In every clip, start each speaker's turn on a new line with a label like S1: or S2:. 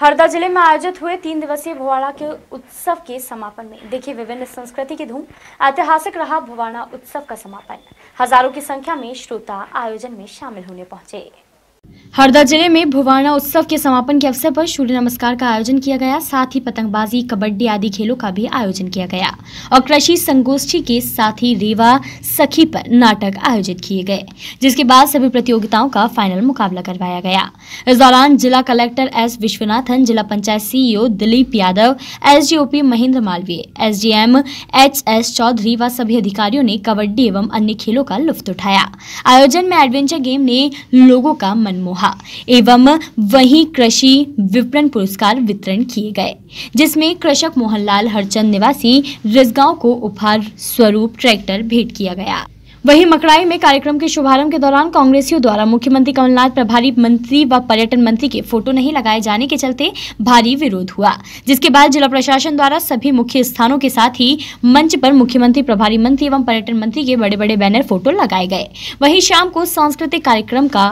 S1: हरदा जिले में आयोजित हुए तीन दिवसीय भुवाड़ा के उत्सव के समापन में देखिए विभिन्न संस्कृति की धूम ऐतिहासिक रहा भुवाड़ा उत्सव का समापन हजारों की संख्या में श्रोता आयोजन में शामिल होने पहुंचे हरदा जिले में भुवाना उत्सव के समापन के अवसर पर सूर्य नमस्कार का आयोजन किया गया साथ ही पतंगबाजी कबड्डी आदि खेलों का भी आयोजन किया गया और कृषि संगोष्ठी के साथ ही रेवा सखी पर नाटक आयोजित किए गए जिसके बाद सभी प्रतियोगिताओं का फाइनल मुकाबला करवाया गया इस दौरान जिला कलेक्टर एस विश्वनाथन जिला panchayat CEO e Dilip Yadav S Mahendra Malviya S H S Chaudhary व सभी अधिकारियों ने कबड्डी एवं अन्य खेलों का लुफ्त उठाया आयोजन में एडवेंचर गेम ने लोगों का मन मनमोहा एवं वही कृषि विपणन पुरस्कार वितरण किए गए जिसमें कृषक मोहनलाल हरचंद निवासी रिजगांव को उपहार स्वरूप ट्रैक्टर भेंट किया गया वहीं मकड़ाई में कार्यक्रम के शुभारंभ के दौरान कांग्रेसियों द्वारा मुख्यमंत्री कमलनाथ प्रभारी मंत्री व पर्यटन मंत्री के फोटो नहीं लगाए जाने के चलते भारी विरोध हुआ जिसके बाद जिला प्रशासन द्वारा सभी मुख्य स्थानों के साथ ही मंच पर मुख्यमंत्री प्रभारी मंत्री एवं पर्यटन मंत्री के बड़े बड़े बैनर फोटो लगाए गए वही शाम को सांस्कृतिक कार्यक्रम का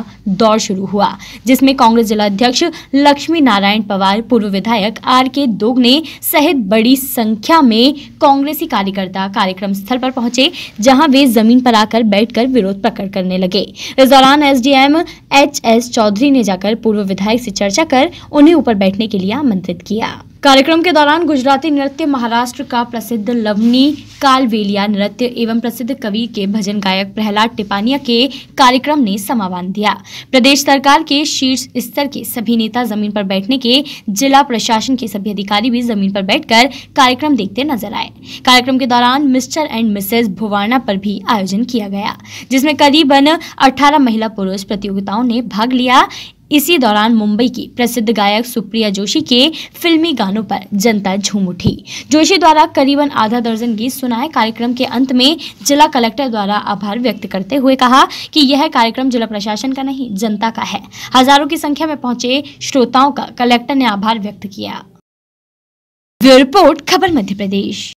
S1: दौर शुरू हुआ जिसमें कांग्रेस जिलाध्यक्ष लक्ष्मी नारायण पवार पूर्व विधायक आर के दोगने सहित बड़ी संख्या में कांग्रेसी कार्यकर्ता कार्यक्रम स्थल पर पहुंचे जहाँ वे जमीन पर आकर बैठकर विरोध प्रकट करने लगे इस दौरान एसडीएम एचएस चौधरी ने जाकर पूर्व विधायक से चर्चा कर उन्हें ऊपर बैठने के लिए आमंत्रित किया कार्यक्रम के दौरान गुजराती नृत्य महाराष्ट्र का प्रसिद्ध लवनी कालवेलिया नृत्य एवं प्रसिद्ध कवि के भजन गायक प्रहलाद टिपानिया के कार्यक्रम ने समावान दिया प्रदेश सरकार के शीर्ष स्तर के सभी नेता जमीन पर बैठने के जिला प्रशासन के सभी अधिकारी भी जमीन पर बैठकर कार्यक्रम देखते नजर आए कार्यक्रम के दौरान मिस्टर एंड मिसेज भुवाना पर भी आयोजन किया गया जिसमें करीबन अठारह महिला पुरुष प्रतियोगिताओं ने भाग लिया इसी दौरान मुंबई की प्रसिद्ध गायक सुप्रिया जोशी के फिल्मी गानों पर जनता झूम उठी जोशी द्वारा करीबन आधा दर्जन गीत सुनाए कार्यक्रम के अंत में जिला कलेक्टर द्वारा आभार व्यक्त करते हुए कहा कि यह कार्यक्रम जिला प्रशासन का नहीं जनता का है हजारों की संख्या में पहुंचे श्रोताओं का कलेक्टर ने आभार व्यक्त किया ब्यूरो रिपोर्ट खबर मध्य प्रदेश